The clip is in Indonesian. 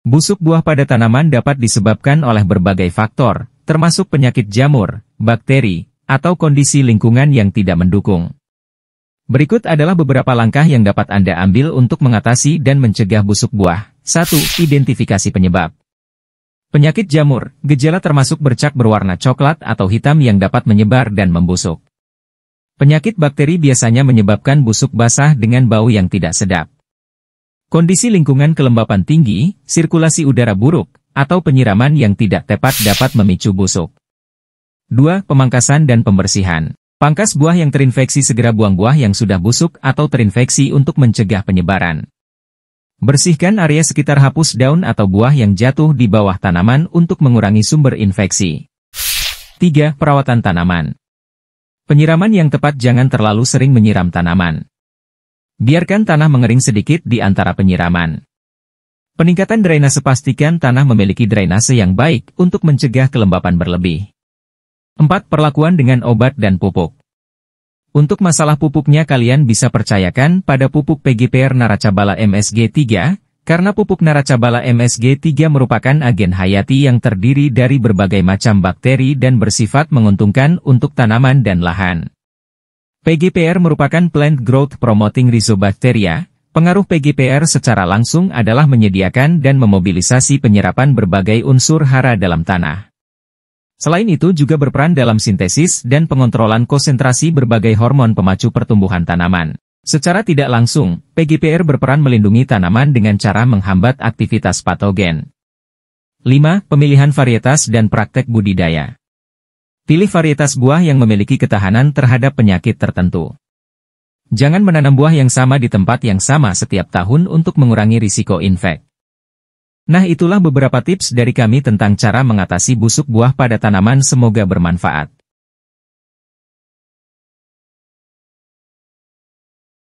Busuk buah pada tanaman dapat disebabkan oleh berbagai faktor, termasuk penyakit jamur, bakteri, atau kondisi lingkungan yang tidak mendukung. Berikut adalah beberapa langkah yang dapat Anda ambil untuk mengatasi dan mencegah busuk buah. 1. Identifikasi penyebab. Penyakit jamur, gejala termasuk bercak berwarna coklat atau hitam yang dapat menyebar dan membusuk. Penyakit bakteri biasanya menyebabkan busuk basah dengan bau yang tidak sedap. Kondisi lingkungan kelembapan tinggi, sirkulasi udara buruk, atau penyiraman yang tidak tepat dapat memicu busuk. 2. Pemangkasan dan pembersihan. Pangkas buah yang terinfeksi segera buang buah yang sudah busuk atau terinfeksi untuk mencegah penyebaran. Bersihkan area sekitar hapus daun atau buah yang jatuh di bawah tanaman untuk mengurangi sumber infeksi. 3. Perawatan tanaman. Penyiraman yang tepat jangan terlalu sering menyiram tanaman. Biarkan tanah mengering sedikit di antara penyiraman. Peningkatan drainase pastikan tanah memiliki drainase yang baik untuk mencegah kelembapan berlebih. 4. Perlakuan dengan obat dan pupuk. Untuk masalah pupuknya kalian bisa percayakan pada pupuk PGPR Naracabala MSG3, karena pupuk Naracabala MSG3 merupakan agen hayati yang terdiri dari berbagai macam bakteri dan bersifat menguntungkan untuk tanaman dan lahan. PGPR merupakan Plant Growth Promoting Rhizobacteria. Pengaruh PGPR secara langsung adalah menyediakan dan memobilisasi penyerapan berbagai unsur hara dalam tanah. Selain itu juga berperan dalam sintesis dan pengontrolan konsentrasi berbagai hormon pemacu pertumbuhan tanaman. Secara tidak langsung, PGPR berperan melindungi tanaman dengan cara menghambat aktivitas patogen. 5. Pemilihan varietas dan praktek budidaya Pilih varietas buah yang memiliki ketahanan terhadap penyakit tertentu. Jangan menanam buah yang sama di tempat yang sama setiap tahun untuk mengurangi risiko infek. Nah itulah beberapa tips dari kami tentang cara mengatasi busuk buah pada tanaman semoga bermanfaat.